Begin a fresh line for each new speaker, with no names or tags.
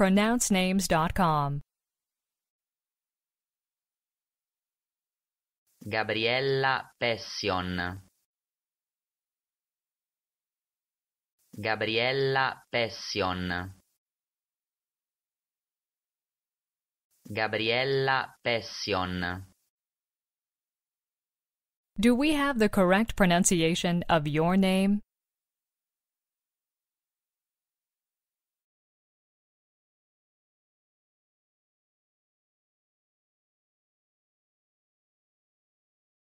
pronouncenames.com.
Gabriella Pession. Gabriella Pession. Gabriella Pession.
Do we have the correct pronunciation of your name?